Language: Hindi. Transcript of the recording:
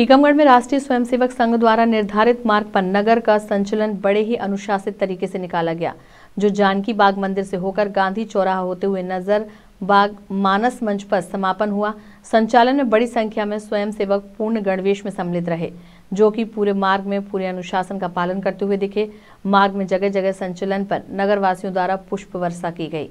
टीकमगढ़ में राष्ट्रीय स्वयंसेवक संघ द्वारा निर्धारित मार्ग पर नगर का संचलन बड़े ही अनुशासित तरीके से निकाला गया जो जानकी बाग मंदिर से होकर गांधी चौराहा होते हुए नजर बाग मानस मंच पर समापन हुआ संचालन में बड़ी संख्या में स्वयंसेवक पूर्ण गणवेश में सम्मिलित रहे जो कि पूरे मार्ग में पूरे अनुशासन का पालन करते हुए दिखे मार्ग में जगह जगह संचलन पर नगर वासियों द्वारा पुष्प वर्षा की गई